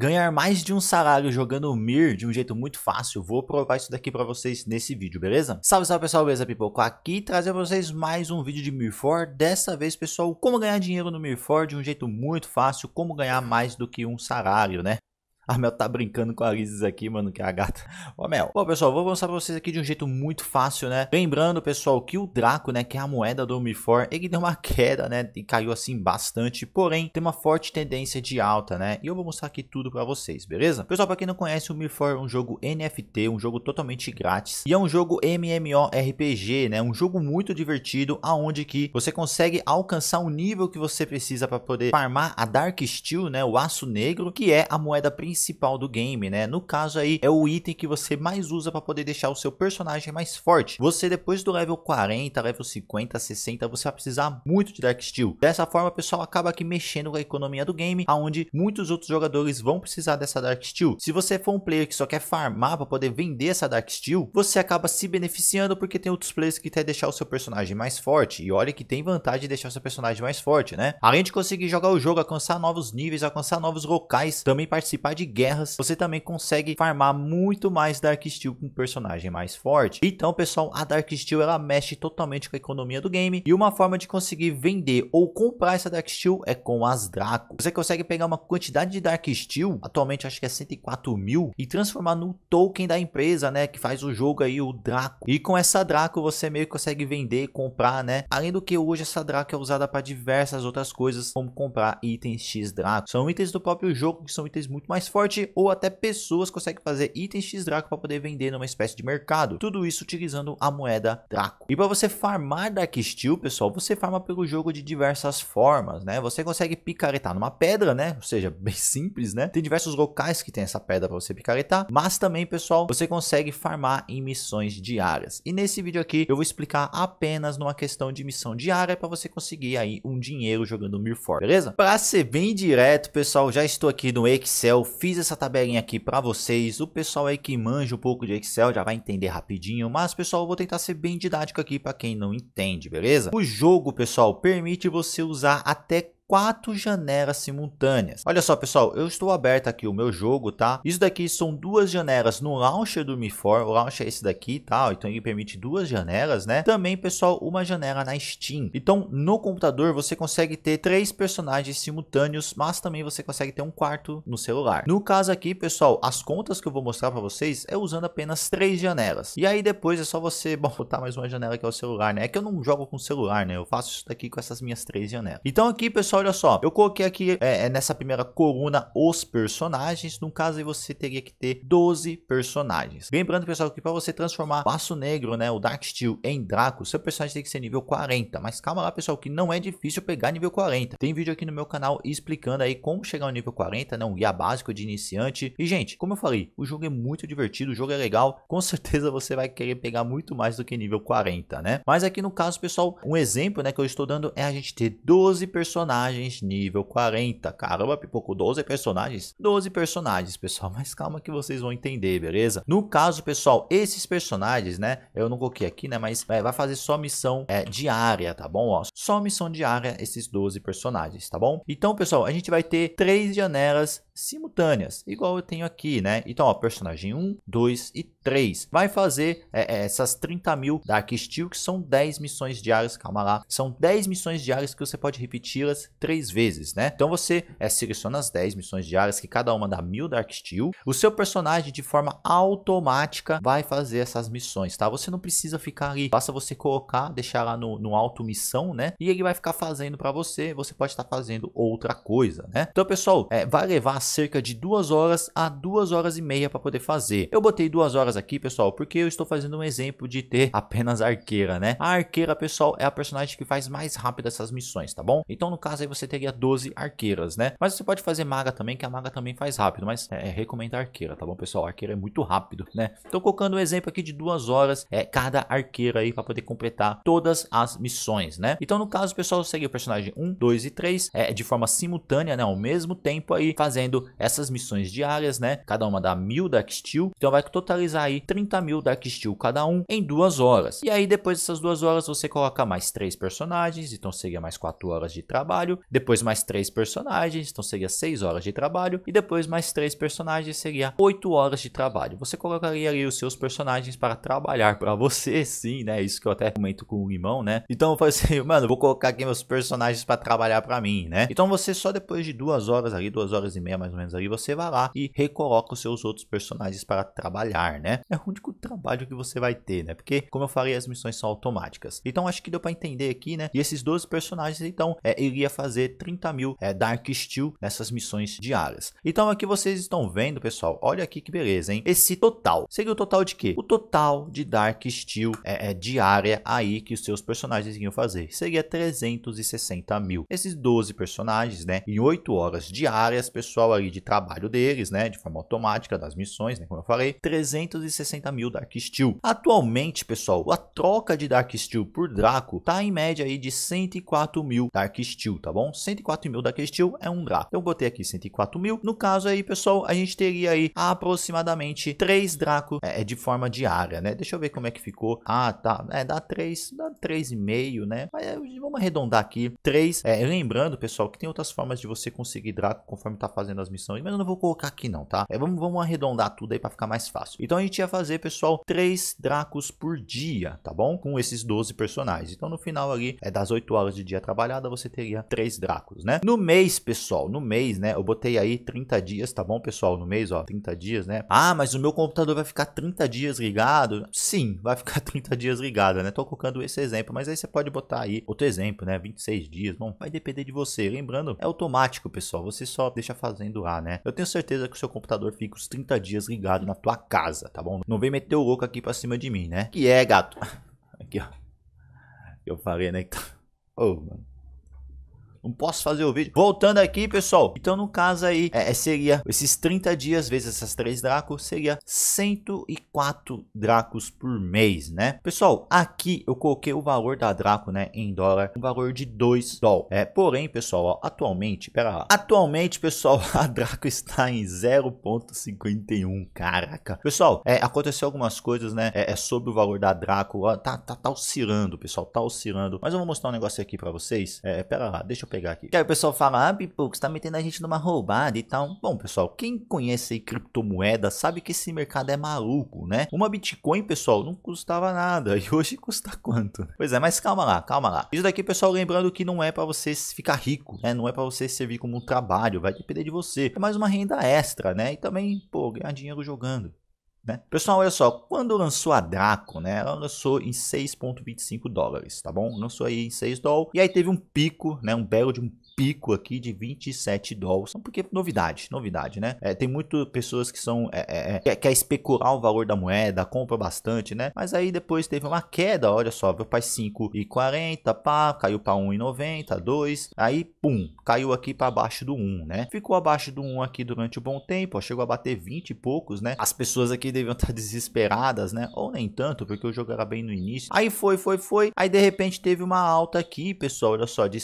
ganhar mais de um salário jogando o Mir de um jeito muito fácil. Vou provar isso daqui para vocês nesse vídeo, beleza? Salve, salve pessoal, beleza Pipoco aqui, trazendo pra vocês mais um vídeo de Mir 4. Dessa vez, pessoal, como ganhar dinheiro no Mir 4 de um jeito muito fácil, como ganhar mais do que um salário, né? A Mel tá brincando com a Isis aqui, mano, que é a gata. Ó, Mel. Bom, pessoal, vou mostrar pra vocês aqui de um jeito muito fácil, né? Lembrando, pessoal, que o Draco, né, que é a moeda do Omnifor, ele deu uma queda, né, e caiu assim bastante, porém, tem uma forte tendência de alta, né? E eu vou mostrar aqui tudo pra vocês, beleza? Pessoal, pra quem não conhece, o Omnifor é um jogo NFT, um jogo totalmente grátis, e é um jogo MMORPG, né? Um jogo muito divertido, aonde que você consegue alcançar o nível que você precisa pra poder farmar a Dark Steel, né, o Aço Negro, que é a moeda principal principal do game, né? No caso aí, é o item que você mais usa para poder deixar o seu personagem mais forte. Você depois do level 40, level 50, 60, você vai precisar muito de Dark Steel. Dessa forma, pessoal, acaba aqui mexendo com a economia do game, aonde muitos outros jogadores vão precisar dessa Dark Steel. Se você for um player que só quer farmar para poder vender essa Dark Steel, você acaba se beneficiando porque tem outros players que quer deixar o seu personagem mais forte. E olha que tem vantagem de deixar o seu personagem mais forte, né? Além de conseguir jogar o jogo, alcançar novos níveis, alcançar novos locais, também participar de de guerras, você também consegue farmar muito mais Dark Steel com um personagem mais forte. Então, pessoal, a Dark Steel ela mexe totalmente com a economia do game e uma forma de conseguir vender ou comprar essa Dark Steel é com as Draco. Você consegue pegar uma quantidade de Dark Steel, atualmente acho que é 104 mil, e transformar no token da empresa, né, que faz o jogo aí, o Draco. E com essa Draco você meio que consegue vender, comprar, né? Além do que hoje essa Draco é usada para diversas outras coisas, como comprar itens X Draco. São itens do próprio jogo que são itens muito mais forte ou até pessoas conseguem fazer itens X-Draco para poder vender numa espécie de mercado. Tudo isso utilizando a moeda Draco. E para você farmar Dark Steel, pessoal, você farma pelo jogo de diversas formas, né? Você consegue picaretar numa pedra, né? Ou seja, bem simples, né? Tem diversos locais que tem essa pedra para você picaretar, mas também, pessoal, você consegue farmar em missões diárias. E nesse vídeo aqui eu vou explicar apenas numa questão de missão diária para você conseguir aí um dinheiro jogando Mirfor, beleza? Para ser bem direto, pessoal, já estou aqui no Excel fiz essa tabelinha aqui para vocês. O pessoal aí que manja um pouco de Excel já vai entender rapidinho, mas pessoal, eu vou tentar ser bem didático aqui para quem não entende, beleza? O jogo, pessoal, permite você usar até quatro janelas simultâneas. Olha só, pessoal, eu estou aberto aqui o meu jogo, tá? Isso daqui são duas janelas no launcher do Mi 4, o launcher é esse daqui, tá? Então ele permite duas janelas, né? Também, pessoal, uma janela na Steam. Então, no computador você consegue ter três personagens simultâneos, mas também você consegue ter um quarto no celular. No caso aqui, pessoal, as contas que eu vou mostrar para vocês é usando apenas três janelas. E aí depois é só você botar mais uma janela que é o celular, né? É que eu não jogo com celular, né? Eu faço isso daqui com essas minhas três janelas. Então aqui, pessoal, olha só, eu coloquei aqui é, é nessa primeira coluna os personagens. No caso aí você teria que ter 12 personagens. Lembrando, pessoal, que para você transformar Passo Negro, né, o Dark Steel em Draco, seu personagem tem que ser nível 40. Mas calma lá, pessoal, que não é difícil pegar nível 40. Tem vídeo aqui no meu canal explicando aí como chegar ao nível 40, né, um guia básico de iniciante. E, gente, como eu falei, o jogo é muito divertido, o jogo é legal. Com certeza você vai querer pegar muito mais do que nível 40, né? Mas aqui no caso, pessoal, um exemplo, né, que eu estou dando é a gente ter 12 personagens personagens nível 40. Caramba, pipocou 12 personagens? 12 personagens, pessoal, mas calma que vocês vão entender, beleza? No caso, pessoal, esses personagens, né, eu não coloquei aqui, né, mas é, vai fazer só missão é, diária, tá bom? Ó, só missão diária esses 12 personagens, tá bom? Então, pessoal, a gente vai ter três janelas simultâneas, igual eu tenho aqui, né? Então, ó, personagem 1, 2 e 3. Vai fazer é, é essas 30 mil Dark Steel, que são 10 missões diárias, calma lá. São 10 missões diárias que você pode repeti-las 3 vezes, né? Então, você é, seleciona as 10 missões diárias, que cada uma dá mil Dark Steel. O seu personagem, de forma automática, vai fazer essas missões, tá? Você não precisa ficar ali, basta você colocar, deixar lá no, no auto missão, né? E ele vai ficar fazendo para você, você pode estar tá fazendo outra coisa, né? Então, pessoal, é, vai levar cerca de duas horas a duas horas e meia para poder fazer. Eu botei duas horas aqui, pessoal, porque eu estou fazendo um exemplo de ter apenas a arqueira, né? A arqueira, pessoal, é a personagem que faz mais rápido essas missões, tá bom? Então, no caso aí, você teria 12 arqueiras, né? Mas você pode fazer maga também, que a maga também faz rápido, mas é, é recomendo a arqueira, tá bom, pessoal? A arqueira é muito rápido, né? Então, colocando um exemplo aqui de duas horas, é cada arqueira aí para poder completar todas as missões, né? Então, no caso, pessoal, segue o personagem 1, 2 e 3, é, de forma simultânea, né? Ao mesmo tempo aí, fazendo essas missões diárias, né? Cada uma dá mil Dark Steel, então vai totalizar aí 30 mil Dark Steel cada um em duas horas. E aí depois dessas duas horas você coloca mais três personagens, então seria mais quatro horas de trabalho, depois mais três personagens, então seria seis horas de trabalho, e depois mais três personagens seria oito horas de trabalho. Você colocaria ali os seus personagens para trabalhar para você, sim, né? Isso que eu até comento com o Limão, né? Então eu falei assim, mano, vou colocar aqui meus personagens para trabalhar para mim, né? Então você só depois de duas horas ali, duas horas e meia mais ou menos ali, você vai lá e recoloca os seus outros personagens para trabalhar, né? É o único trabalho que você vai ter, né? Porque, como eu falei, as missões são automáticas. Então, acho que deu para entender aqui, né? E esses 12 personagens, então, é, fazer 30 mil é, Dark Steel nessas missões diárias. Então, aqui é vocês estão vendo, pessoal, olha aqui que beleza, hein? Esse total, seria o total de quê? O total de Dark Steel é, é diária aí que os seus personagens iam fazer. Seria 360 mil. Esses 12 personagens, né? Em 8 horas diárias, pessoal, total ali de trabalho deles, né, de forma automática das missões, né, como eu falei, 360 mil Dark Steel. Atualmente, pessoal, a troca de Dark Steel por Draco tá em média aí de 104 mil Dark Steel, tá bom? 104 mil Dark Steel é um Draco. Então, eu botei aqui 104 mil. No caso aí, pessoal, a gente teria aí aproximadamente 3 Draco é, é, de forma diária, né? Deixa eu ver como é que ficou. Ah, tá. É, dá 3, dá 3,5, né? Mas é, vamos arredondar aqui. 3. É, lembrando, pessoal, que tem outras formas de você conseguir Draco conforme tá fazendo transmissão missões, mas eu não vou colocar aqui não, tá? É, vamos, vamos arredondar tudo aí para ficar mais fácil. Então a gente ia fazer, pessoal, três Dracos por dia, tá bom? Com esses 12 personagens. Então no final ali, é das 8 horas de dia trabalhada, você teria três Dracos, né? No mês, pessoal, no mês, né? Eu botei aí 30 dias, tá bom, pessoal? No mês, ó, 30 dias, né? Ah, mas o meu computador vai ficar 30 dias ligado? Sim, vai ficar 30 dias ligado, né? Tô colocando esse exemplo, mas aí você pode botar aí outro exemplo, né? 26 dias, bom, vai depender de você. Lembrando, é automático, pessoal. Você só deixa fazendo né? Eu tenho certeza que o seu computador fica os 30 dias ligado na tua casa, tá bom? Não vem meter o louco aqui pra cima de mim, né? Que é, gato? Aqui, ó. Eu falei, né? Tá- Ô, oh, mano. Não posso fazer o vídeo. Voltando aqui, pessoal. Então, no caso aí, é, é seria esses 30 dias vezes essas três dracos, seria 104 dracos por mês, né? Pessoal, aqui eu coloquei o valor da draco, né, em dólar, um valor de 2 dólares. É, porém, pessoal, ó, atualmente, pera lá. Atualmente, pessoal, a draco está em 0.51, caraca. Pessoal, é, aconteceu algumas coisas, né, é, é sobre o valor da draco, ó, tá, tá, tá oscilando, pessoal, tá oscilando. Mas eu vou mostrar um negócio aqui pra vocês. É, pera lá, deixa eu pegar aqui. Que aí o pessoal fala, ah, Pipoco, você tá metendo a gente numa roubada e tal. Bom, pessoal, quem conhece aí criptomoeda sabe que esse mercado é maluco, né? Uma Bitcoin, pessoal, não custava nada. E hoje custa quanto? Pois é, mas calma lá, calma lá. Isso daqui, pessoal, lembrando que não é para você ficar rico, né? Não é para você servir como um trabalho, vai depender de você. É mais uma renda extra, né? E também, pô, ganhar dinheiro jogando. Né? Pessoal, olha só, quando lançou a Draco, né, ela lançou em 6.25 dólares, tá bom? Lançou aí em 6 dólares, e aí teve um pico, né, um belo de um pico aqui de 27 dólares. Porque novidade, novidade, né? É, tem muito pessoas que são. É, é, é quer especular o valor da moeda, compra bastante, né? Mas aí depois teve uma queda, olha só, veio para 5,40, pá, caiu para 1,90, 2, aí pum, caiu aqui para abaixo do 1, né? Ficou abaixo do 1 aqui durante um bom tempo, ó, chegou a bater 20 e poucos, né? As pessoas aqui deviam estar desesperadas, né? Ou nem tanto, porque o jogo era bem no início. Aí foi, foi, foi. Aí de repente teve uma alta aqui, pessoal, olha só, de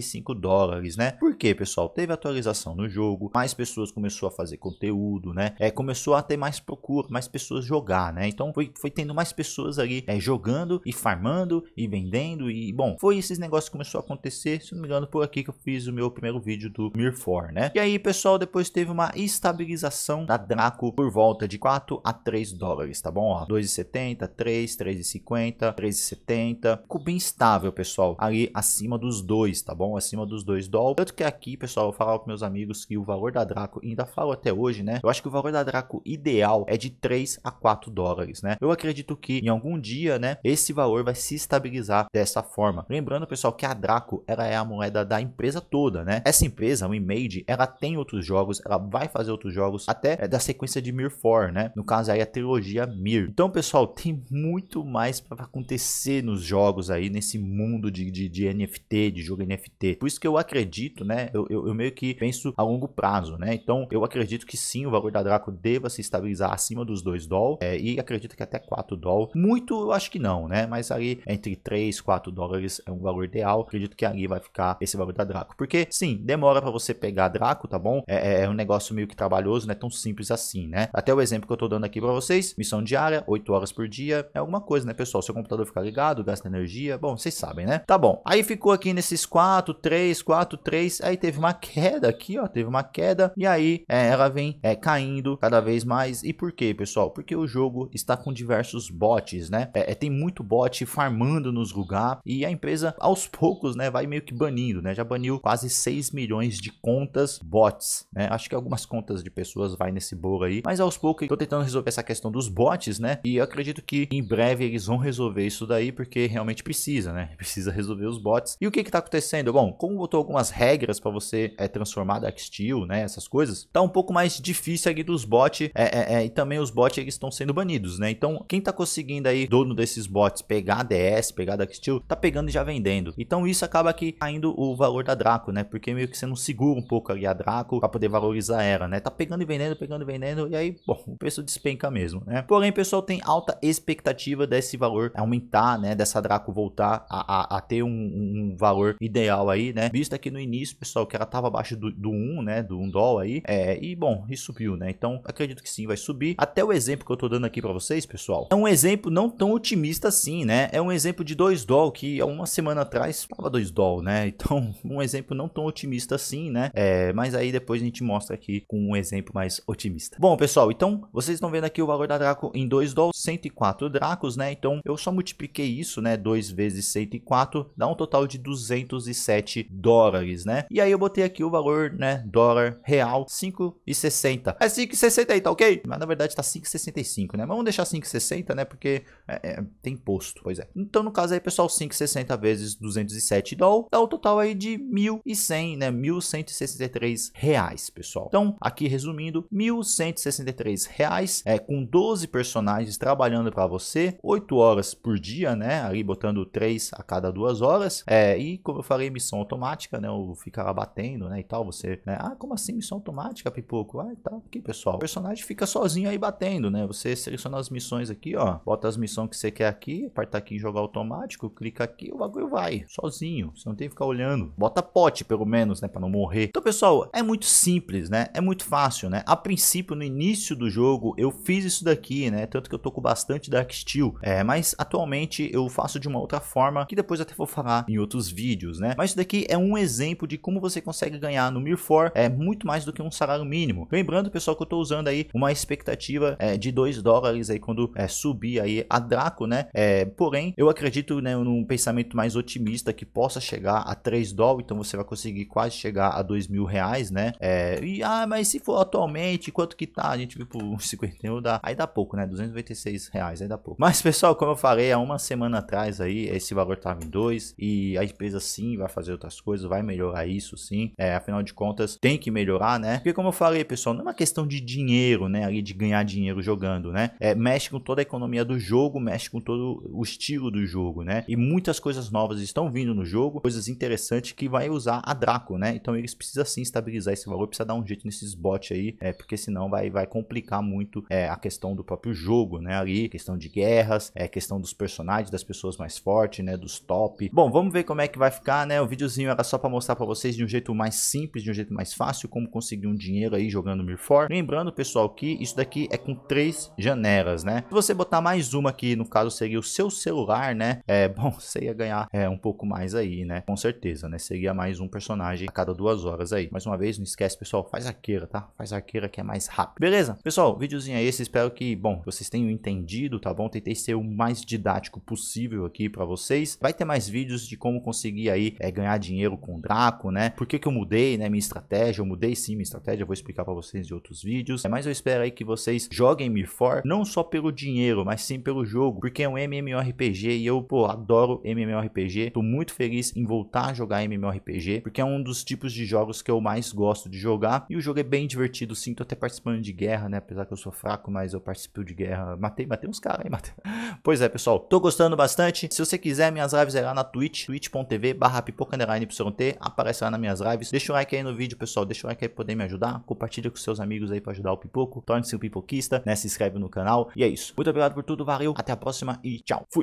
75 dólares, né? Por quê, pessoal? Teve atualização no jogo, mais pessoas começou a fazer conteúdo, né? É, começou a ter mais procura, mais pessoas jogar, né? Então foi, foi tendo mais pessoas ali é, jogando e farmando e vendendo e, bom, foi esses negócios que começou a acontecer, se não me engano, por aqui que eu fiz o meu primeiro vídeo do Mir4, né? E aí, pessoal, depois teve uma estabilização da Draco por volta de 4 a 3 dólares, tá bom? Ó, 2,70, 3, 3,50, 3,70. Ficou bem estável, pessoal, ali acima dos dois, tá bom? bom, acima dos 2 doll. Tanto que aqui, pessoal, eu falava com meus amigos que o valor da Draco, ainda falo até hoje, né? Eu acho que o valor da Draco ideal é de 3 a 4 dólares, né? Eu acredito que em algum dia, né, esse valor vai se estabilizar dessa forma. Lembrando, pessoal, que a Draco, ela é a moeda da empresa toda, né? Essa empresa, o Image, ela tem outros jogos, ela vai fazer outros jogos, até é da sequência de Mir 4, né? No caso aí, a trilogia Mir. Então, pessoal, tem muito mais para acontecer nos jogos aí, nesse mundo de, de, de NFT, de jogo NFT, ter. Por isso que eu acredito, né? Eu, eu, eu, meio que penso a longo prazo, né? Então eu acredito que sim, o valor da Draco deva se estabilizar acima dos 2 dólares é, e acredito que até 4 dólares. Muito eu acho que não, né? Mas ali entre 3, 4 dólares é um valor ideal. Acredito que ali vai ficar esse valor da Draco. Porque sim, demora para você pegar a Draco, tá bom? É, é, é, um negócio meio que trabalhoso, não é tão simples assim, né? Até o exemplo que eu tô dando aqui para vocês: missão diária, 8 horas por dia. É alguma coisa, né, pessoal? Seu computador ficar ligado, gasta energia. Bom, vocês sabem, né? Tá bom. Aí ficou aqui nesses 4, 3, 4, 3. Aí teve uma queda aqui, ó. Teve uma queda. E aí é, ela vem é, caindo cada vez mais. E por quê, pessoal? Porque o jogo está com diversos bots, né? É, é tem muito bot farmando nos lugar. E a empresa, aos poucos, né? Vai meio que banindo, né? Já baniu quase 6 milhões de contas bots, né? Acho que algumas contas de pessoas vai nesse bolo aí. Mas aos poucos, tô tentando resolver essa questão dos bots, né? E eu acredito que em breve eles vão resolver isso daí. Porque realmente precisa, né? Precisa resolver os bots. E o que que tá acontecendo? bom, como botou algumas regras para você é, transformar Dark Steel, né, essas coisas, tá um pouco mais difícil aqui dos bots é, é, é, e também os bots eles estão sendo banidos, né? Então, quem tá conseguindo aí, dono desses bots, pegar DS, pegar Dark Steel, tá pegando e já vendendo. Então, isso acaba aqui caindo o valor da Draco, né? Porque meio que você não segura um pouco ali a Draco para poder valorizar ela, né? Tá pegando e vendendo, pegando e vendendo e aí, bom, o preço despenca mesmo, né? Porém, pessoal tem alta expectativa desse valor aumentar, né? Dessa Draco voltar a, a, a ter um, um valor ideal real aí, né? Visto aqui no início, pessoal, que ela tava abaixo do, do 1, né? Do 1 dólar aí. É, e bom, e subiu, né? Então, acredito que sim, vai subir. Até o exemplo que eu tô dando aqui para vocês, pessoal, é um exemplo não tão otimista assim, né? É um exemplo de 2 dólar que há uma semana atrás tava 2 dólar, né? Então, um exemplo não tão otimista assim, né? É, mas aí depois a gente mostra aqui com um exemplo mais otimista. Bom, pessoal, então vocês estão vendo aqui o valor da Draco em 2 dólares, 104 Dracos, né? Então, eu só multipliquei isso, né? 2 vezes 104 dá um total de 206 37 dólares, né? E aí eu botei aqui o valor, né, dólar real, 5,60. É 5,60 aí, tá ok? Mas na verdade tá 5,65, né? Mas vamos deixar 5,60, né? Porque é, é, tem imposto, pois é. Então no caso aí, pessoal, 5,60 vezes 207 dólares dá o um total aí de 1.100, né? 1.163 reais, pessoal. Então, aqui resumindo, 1.163 reais, é, com 12 personagens trabalhando para você, 8 horas por dia, né? Ali botando 3 a cada 2 horas. É, e como eu falei, missão automática, né? Ou fica lá batendo, né? E tal, você, né? Ah, como assim missão automática, Pipoco? Ah, e tá tal. Aqui, pessoal. O personagem fica sozinho aí batendo, né? Você seleciona as missões aqui, ó. Bota as missões que você quer aqui, aperta aqui em jogar automático, clica aqui, o bagulho vai. Sozinho. Você não tem que ficar olhando. Bota pote, pelo menos, né? Pra não morrer. Então, pessoal, é muito simples, né? É muito fácil, né? A princípio, no início do jogo, eu fiz isso daqui, né? Tanto que eu tô com bastante Dark Steel. É, mas atualmente eu faço de uma outra forma, que depois até vou falar em outros vídeos, né? Mas mas isso daqui é um exemplo de como você consegue ganhar no mir é, muito mais do que um salário mínimo. Lembrando, pessoal, que eu estou usando aí uma expectativa é, de 2 dólares aí quando é, subir aí a Draco, né? É, porém, eu acredito né, num pensamento mais otimista que possa chegar a 3 dólares, então você vai conseguir quase chegar a 2 mil reais, né? É, e, ah, mas se for atualmente, quanto que tá? A gente viu por 51, dá, aí dá pouco, né? 296 reais, aí dá pouco. Mas, pessoal, como eu falei, há uma semana atrás aí, esse valor tava em 2 e a empresa sim vai fazer outras coisas, vai melhorar isso sim. É, afinal de contas, tem que melhorar, né? Porque como eu falei, pessoal, não é uma questão de dinheiro, né? Ali de ganhar dinheiro jogando, né? É, mexe com toda a economia do jogo, mexe com todo o estilo do jogo, né? E muitas coisas novas estão vindo no jogo, coisas interessantes que vai usar a Draco, né? Então eles precisam sim estabilizar esse valor, precisa dar um jeito nesses bots aí, é, porque senão vai, vai complicar muito é, a questão do próprio jogo, né? Ali, questão de guerras, é, questão dos personagens, das pessoas mais fortes, né? Dos top. Bom, vamos ver como é que vai ficar, né? O videozinho era só para mostrar para vocês de um jeito mais simples, de um jeito mais fácil, como conseguir um dinheiro aí jogando Mirfor. Lembrando, pessoal, que isso daqui é com três janelas, né? Se você botar mais uma aqui, no caso seria o seu celular, né? É, bom, você ia ganhar é, um pouco mais aí, né? Com certeza, né? Seria mais um personagem a cada duas horas aí. Mais uma vez, não esquece, pessoal, faz arqueira, tá? Faz arqueira que é mais rápido. Beleza? Pessoal, videozinho é esse. Espero que, bom, vocês tenham entendido, tá bom? Tentei ser o mais didático possível aqui para vocês. Vai ter mais vídeos de como conseguir aí é, ganhar dinheiro com o Draco, né? Por que, que eu mudei, né? Minha estratégia, eu mudei sim minha estratégia, eu vou explicar para vocês em outros vídeos. É, mas eu espero aí que vocês joguem Me For, não só pelo dinheiro, mas sim pelo jogo, porque é um MMORPG e eu, pô, adoro MMORPG. Tô muito feliz em voltar a jogar MMORPG, porque é um dos tipos de jogos que eu mais gosto de jogar e o jogo é bem divertido, sim. Tô até participando de guerra, né? Apesar que eu sou fraco, mas eu participo de guerra. Matei, matei uns caras aí, matei. Pois é, pessoal, tô gostando bastante. Se você quiser, minhas lives é lá na Twitch, twitch.tv barra Pipoca Underline YT, aparece lá nas minhas lives. Deixa o like aí no vídeo, pessoal. Deixa o like aí pra poder me ajudar. Compartilha com seus amigos aí pra ajudar o Pipoco. Torne-se um pipoquista, né? Se inscreve no canal. E é isso. Muito obrigado por tudo, valeu. Até a próxima e tchau. Fui.